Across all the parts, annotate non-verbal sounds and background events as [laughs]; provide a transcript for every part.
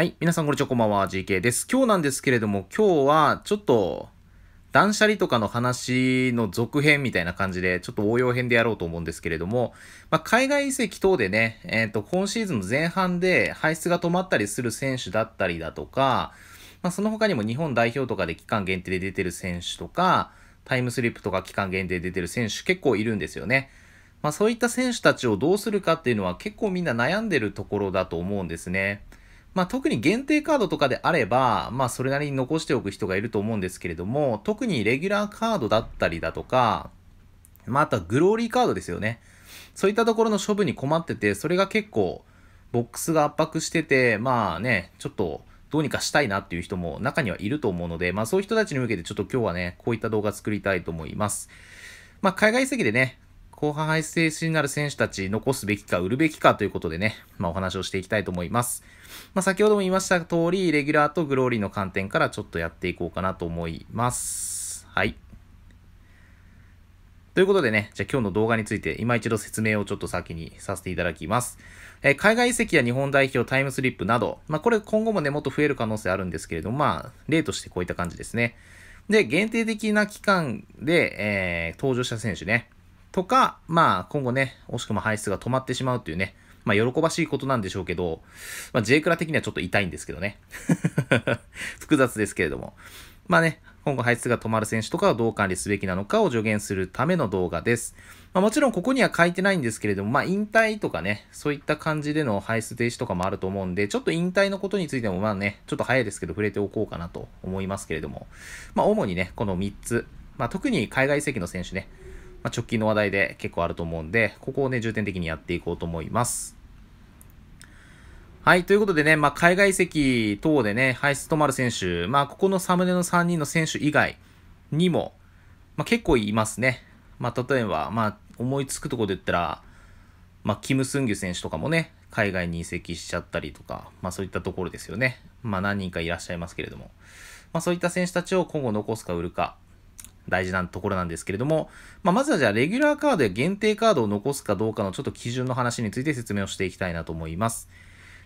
はい。皆さん、こんにちは。こんばんは。GK です。今日なんですけれども、今日は、ちょっと、断捨離とかの話の続編みたいな感じで、ちょっと応用編でやろうと思うんですけれども、まあ、海外移籍等でね、えっ、ー、と、今シーズンの前半で排出が止まったりする選手だったりだとか、まあ、その他にも日本代表とかで期間限定で出てる選手とか、タイムスリップとか期間限定で出てる選手結構いるんですよね。まあ、そういった選手たちをどうするかっていうのは結構みんな悩んでるところだと思うんですね。まあ、特に限定カードとかであれば、まあ、それなりに残しておく人がいると思うんですけれども、特にレギュラーカードだったりだとか、まあ、あとはグローリーカードですよね。そういったところの処分に困ってて、それが結構、ボックスが圧迫してて、まあね、ちょっと、どうにかしたいなっていう人も中にはいると思うので、まあそういう人たちに向けてちょっと今日はね、こういった動画作りたいと思います。まあ海外籍でね、後半敗戦になる選手たち残すべきか売るべきかということでね、まあ、お話をしていきたいと思います。まあ、先ほども言いました通り、レギュラーとグローリーの観点からちょっとやっていこうかなと思います。はい。ということでね、じゃあ今日の動画について今一度説明をちょっと先にさせていただきます。えー、海外移籍や日本代表、タイムスリップなど、まあこれ今後もね、もっと増える可能性あるんですけれども、まあ例としてこういった感じですね。で、限定的な期間で、えー、登場した選手ね。とか、まあ今後ね、惜しくも排出が止まってしまうというね、まあ喜ばしいことなんでしょうけど、まあ J クラ的にはちょっと痛いんですけどね。[laughs] 複雑ですけれども。まあね、今後排出が止まる選手とかをどう管理すべきなのかを助言するための動画です。まあ、もちろんここには書いてないんですけれども、まあ、引退とかね、そういった感じでの排出停止とかもあると思うんで、ちょっと引退のことについてもまあね、ちょっと早いですけど触れておこうかなと思いますけれども、まあ、主にね、この3つ、まあ、特に海外移籍の選手ね、まあ、直近の話題で結構あると思うんで、ここをね、重点的にやっていこうと思います。はい。ということでね、まあ、海外籍等でね、排出止まる選手、まあ、ここのサムネの3人の選手以外にも、まあ、結構いますね。まあ、例えば、まあ、思いつくとこで言ったら、まあ、キム・スンギュ選手とかもね、海外に移籍しちゃったりとか、まあ、そういったところですよね。まあ、何人かいらっしゃいますけれども、まあ、そういった選手たちを今後残すか売るか、大事なところなんですけれども、まあ、まずはじゃあレギュラーカードや限定カードを残すかどうかのちょっと基準の話について説明をしていきたいなと思います。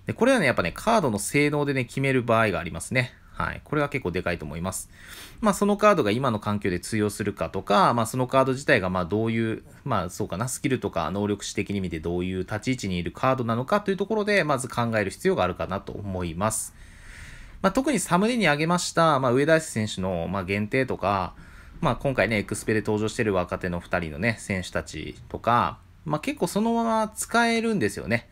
で、これはね、やっぱね、カードの性能でね、決める場合がありますね。はい。これは結構でかいと思います。まあ、そのカードが今の環境で通用するかとか、まあ、そのカード自体が、まあ、どういう、まあ、そうかな、スキルとか能力値的に見てどういう立ち位置にいるカードなのかというところで、まず考える必要があるかなと思います。まあ、特にサムネに挙げました、まあ、上田選手の、まあ、限定とか、まあ、今回ね、エクスペで登場してる若手の2人のね、選手たちとか、まあ、結構そのまま使えるんですよね。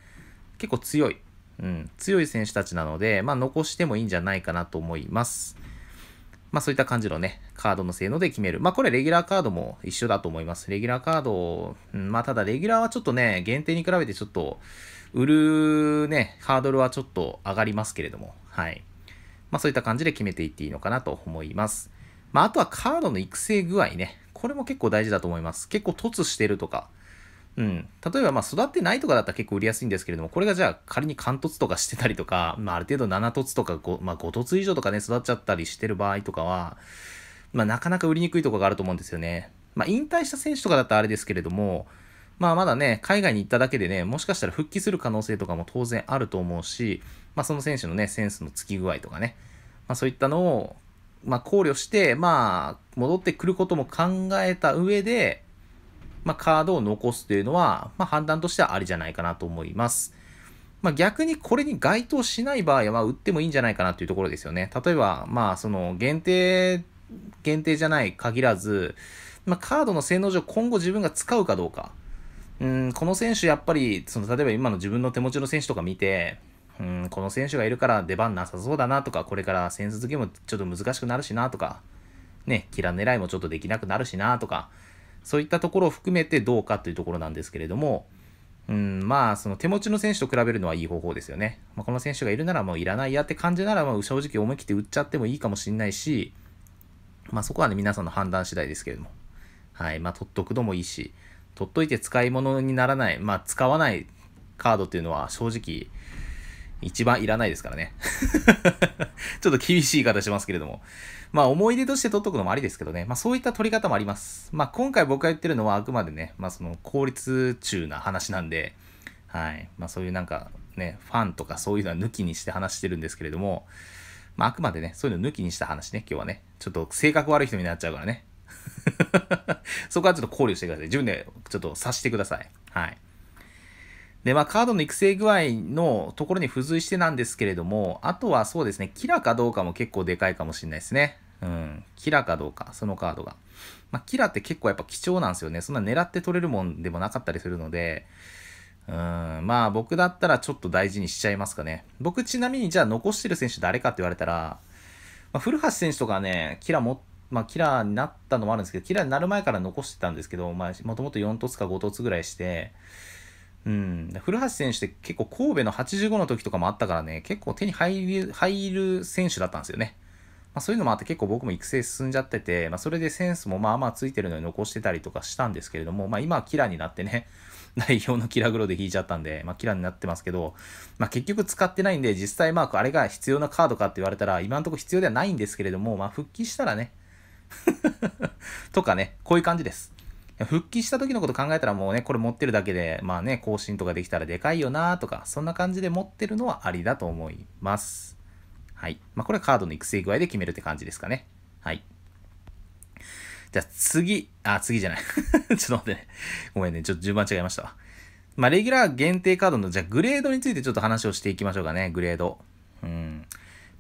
結構強い。うん、強い選手たちなので、まあ、残してもいいんじゃないかなと思います。まあ、そういった感じのね、カードの性能で決める。まあ、これレギュラーカードも一緒だと思います。レギュラーカード、うん、まあ、ただレギュラーはちょっとね、限定に比べてちょっと、売るね、ハードルはちょっと上がりますけれども、はい。まあ、そういった感じで決めていっていいのかなと思います。まあ、あとはカードの育成具合ね。これも結構大事だと思います。結構凸してるとか。うん。例えば、まあ、育ってないとかだったら結構売りやすいんですけれども、これがじゃあ仮に貫突とかしてたりとか、まあ、ある程度7凸とか 5,、まあ、5凸以上とかね、育っちゃったりしてる場合とかは、まあ、なかなか売りにくいとこがあると思うんですよね。まあ、引退した選手とかだったらあれですけれども、まあ、まだね、海外に行っただけでね、もしかしたら復帰する可能性とかも当然あると思うし、まあ、その選手のね、センスのつき具合とかね、まあ、そういったのをまあ、考慮して、まあ、戻ってくることも考えた上で、まあ、カードを残すというのは、まあ、判断としてはありじゃないかなと思います。まあ、逆にこれに該当しない場合は、売ってもいいんじゃないかなというところですよね。例えば、まあ、その、限定、限定じゃない限らず、まあ、カードの性能上、今後自分が使うかどうか。うん、この選手やっぱり、その、例えば今の自分の手持ちの選手とか見て、うん、この選手がいるから出番なさそうだなとか、これから戦術ゲームちょっと難しくなるしなとか、ね、キラ狙いもちょっとできなくなるしなとか、そういったところを含めてどうかというところなんですけれども、うん、まあ、その手持ちの選手と比べるのはいい方法ですよね。まあ、この選手がいるならもういらないやって感じなら、まあ、正直思い切って売っちゃってもいいかもしれないし、まあ、そこはね、皆さんの判断次第ですけれども。はい、まあ、取っとくのもいいし、取っといて使い物にならない、まあ、使わないカードっていうのは正直、一番いらないですからね [laughs] ちょっと厳しい言い方しますけれども。まあ思い出として取っとくのもありですけどね。まあそういった取り方もあります。まあ今回僕が言ってるのはあくまでね、まあその効率中な話なんで、はい。まあそういうなんかね、ファンとかそういうのは抜きにして話してるんですけれども、まああくまでね、そういうの抜きにした話ね、今日はね。ちょっと性格悪い人になっちゃうからね。[laughs] そこはちょっと考慮してください。自分でちょっと察してください。はい。で、まあ、カードの育成具合のところに付随してなんですけれども、あとはそうですね、キラかどうかも結構でかいかもしれないですね。うん。キラかどうか、そのカードが。まあ、キラって結構やっぱ貴重なんですよね。そんな狙って取れるもんでもなかったりするので、うん、まあ僕だったらちょっと大事にしちゃいますかね。僕ちなみにじゃあ残してる選手誰かって言われたら、まあ、古橋選手とかね、キラも、まあキラになったのもあるんですけど、キラになる前から残してたんですけど、まあもともと4凸か5凸ぐらいして、うん、古橋選手って結構神戸の85の時とかもあったからね、結構手に入る入る選手だったんですよね。まあ、そういうのもあって結構僕も育成進んじゃってて、まあ、それでセンスもまあまあついてるのに残してたりとかしたんですけれども、まあ、今はキラーになってね、[laughs] 代表のキラグロで引いちゃったんで、まあ、キラになってますけど、まあ、結局使ってないんで、実際まああれが必要なカードかって言われたら、今のところ必要ではないんですけれども、まあ、復帰したらね [laughs] とかね、こういう感じです。復帰した時のこと考えたらもうね、これ持ってるだけで、まあね、更新とかできたらでかいよなとか、そんな感じで持ってるのはありだと思います。はい。まあ、これはカードの育成具合で決めるって感じですかね。はい。じゃあ次、あ、次じゃない [laughs] ちょっと待ってね。ごめんね。ちょっと順番違いましたわ。まあ、レギュラー限定カードの、じゃあグレードについてちょっと話をしていきましょうかね。グレード。うん。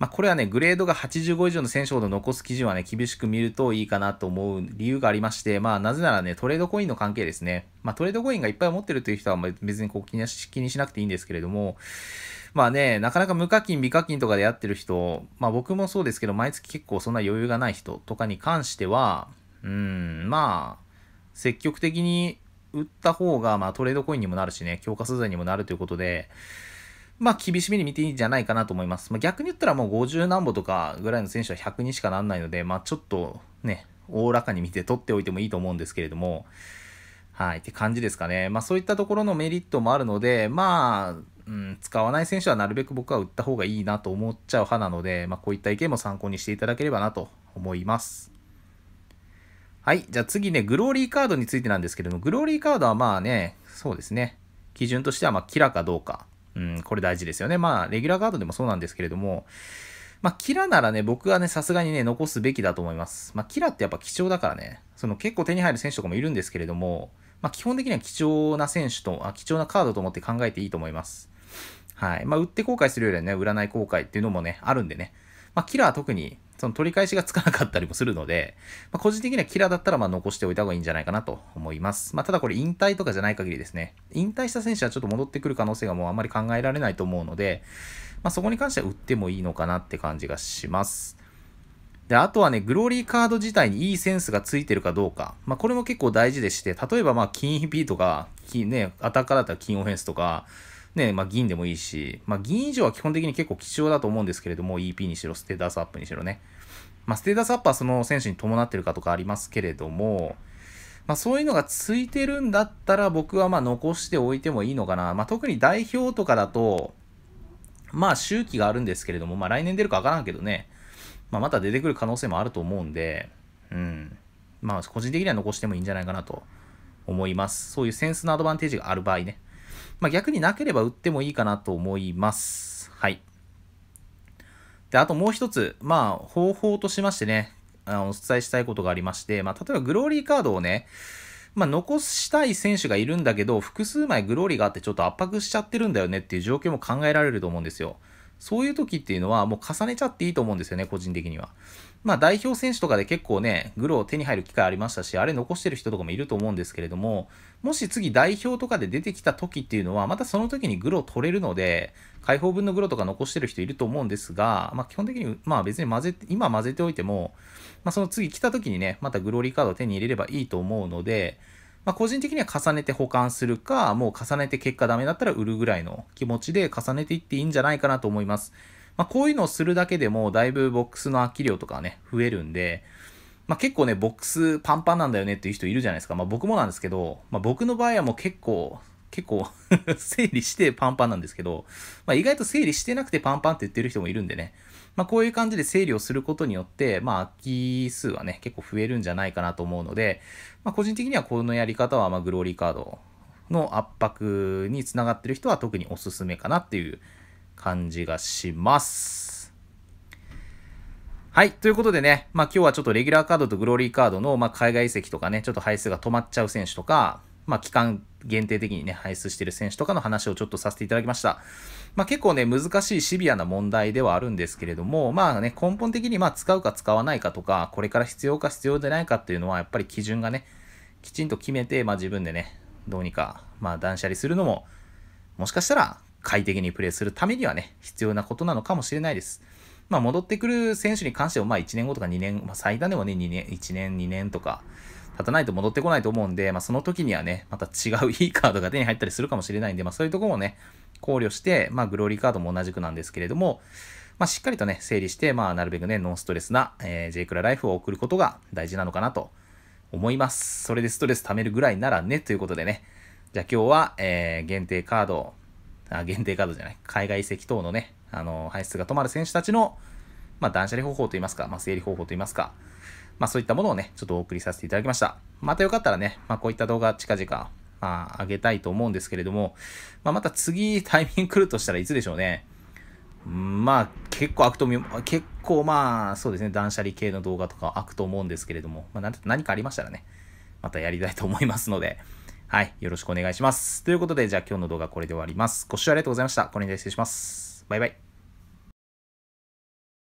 まあ、これはね、グレードが85以上の選手ほど残す基準はね、厳しく見るといいかなと思う理由がありまして、まあ、なぜならね、トレードコインの関係ですね。まあ、トレードコインがいっぱい持ってるという人は別にこう気に気にしなくていいんですけれども、まあね、なかなか無課金、未課金とかでやってる人、まあ僕もそうですけど、毎月結構そんな余裕がない人とかに関しては、うん、まあ、積極的に売った方が、まあトレードコインにもなるしね、強化素材にもなるということで、まあ、厳しめに見ていいんじゃないかなと思います。まあ、逆に言ったらもう50何歩とかぐらいの選手は100にしかなんないので、まあ、ちょっとね、大らかに見て取っておいてもいいと思うんですけれども、はい、って感じですかね。まあ、そういったところのメリットもあるので、まあ、うん、使わない選手はなるべく僕は売った方がいいなと思っちゃう派なので、まあ、こういった意見も参考にしていただければなと思います。はい。じゃあ次ね、グローリーカードについてなんですけれども、グローリーカードはまあね、そうですね。基準としてはまあキラかどうか。うん、これ大事ですよね。まあ、レギュラーガードでもそうなんですけれども、まあ、キラならね、僕はね、さすがにね、残すべきだと思います。まあ、キラってやっぱ貴重だからね、その結構手に入る選手とかもいるんですけれども、まあ、基本的には貴重な選手とあ、貴重なカードと思って考えていいと思います。はい。まあ、売って後悔するよりはね、占い後悔っていうのもね、あるんでね。まあ、キラーは特に、その取り返しがつかなかったりもするので、まあ、個人的にはキラーだったらまあ残しておいた方がいいんじゃないかなと思います。まあ、ただこれ引退とかじゃない限りですね、引退した選手はちょっと戻ってくる可能性がもうあんまり考えられないと思うので、まそこに関しては売ってもいいのかなって感じがします。で、あとはね、グローリーカード自体にいいセンスがついてるかどうか。まあ、これも結構大事でして、例えばまあ、金 EP とか、金ね、アタッカーだったら金オフェンスとか、ね、まあ、銀でもいいし、まあ、銀以上は基本的に結構貴重だと思うんですけれども、EP にしろ、ステータスアップにしろね。まあ、ステータスアップはその選手に伴ってるかとかありますけれども、まあ、そういうのがついてるんだったら僕はまあ残しておいてもいいのかな。まあ、特に代表とかだと、まあ周期があるんですけれども、まあ来年出るかわからんけどね、まあ、また出てくる可能性もあると思うんで、うん。まあ個人的には残してもいいんじゃないかなと思います。そういうセンスのアドバンテージがある場合ね。まあ、逆になければ売ってもいいかなと思います。はい。で、あともう一つ、まあ、方法としましてね、あのお伝えしたいことがありまして、まあ、例えばグローリーカードをね、まあ、残したい選手がいるんだけど、複数枚グローリーがあってちょっと圧迫しちゃってるんだよねっていう状況も考えられると思うんですよ。そういう時っていうのはもう重ねちゃっていいと思うんですよね、個人的には。まあ代表選手とかで結構ね、グロを手に入る機会ありましたし、あれ残してる人とかもいると思うんですけれども、もし次代表とかで出てきた時っていうのは、またその時にグロ取れるので、解放分のグロとか残してる人いると思うんですが、まあ基本的に、まあ別に混ぜ、て、今混ぜておいても、まあその次来た時にね、またグローリーカードを手に入れればいいと思うので、まあ、個人的には重ねて保管するか、もう重ねて結果ダメだったら売るぐらいの気持ちで重ねていっていいんじゃないかなと思います。まあ、こういうのをするだけでも、だいぶボックスの空き量とかね、増えるんで、まあ、結構ね、ボックスパンパンなんだよねっていう人いるじゃないですか。まあ、僕もなんですけど、まあ、僕の場合はもう結構結構 [laughs] 整理してパンパンなんですけど、まあ、意外と整理してなくてパンパンって言ってる人もいるんでね、まあ、こういう感じで整理をすることによって、まあ、空き数はね、結構増えるんじゃないかなと思うので、まあ、個人的にはこのやり方は、まあ、グローリーカードの圧迫につながってる人は特におすすめかなっていう感じがします。はい。ということでね、まあ今日はちょっとレギュラーカードとグローリーカードの、まあ海外移籍とかね、ちょっと配数が止まっちゃう選手とか、まあ、期間限定的にね、排出してる選手とかの話をちょっとさせていただきました。まあ、結構ね、難しいシビアな問題ではあるんですけれども、まあね、根本的にまあ使うか使わないかとか、これから必要か必要でないかっていうのは、やっぱり基準がね、きちんと決めて、まあ自分でね、どうにか、まあ断捨離するのも、もしかしたら快適にプレーするためにはね、必要なことなのかもしれないです。まあ戻ってくる選手に関しては、まあ1年後とか2年、まあ最短でもね、2年、1年、2年とか、立たないと戻ってこないと思うんで、まあ、その時にはね、また違ういいカードが手に入ったりするかもしれないんで、まあ、そういうとこもね、考慮して、まあ、グローリーカードも同じくなんですけれども、まあ、しっかりとね、整理して、まあ、なるべくね、ノンストレスな、えー、J クラライフを送ることが大事なのかなと思います。それでストレス溜めるぐらいならね、ということでね。じゃあ今日は、えー、限定カード、あ、限定カードじゃない、海外移籍等のね、あの、排出が止まる選手たちの、まあ、断捨離方法といいますか、まあ、整理方法といいますか、まあそういったものをね、ちょっとお送りさせていただきました。またよかったらね、まあこういった動画近々、まあ上げたいと思うんですけれども、まあまた次タイミング来るとしたらいつでしょうね。まあ結構開くと結構まあそうですね、断捨離系の動画とか開くと思うんですけれども、まあ何かありましたらね、またやりたいと思いますので、はい、よろしくお願いします。ということで、じゃあ今日の動画これで終わります。ご視聴ありがとうございました。これにで失礼します。バイバイ。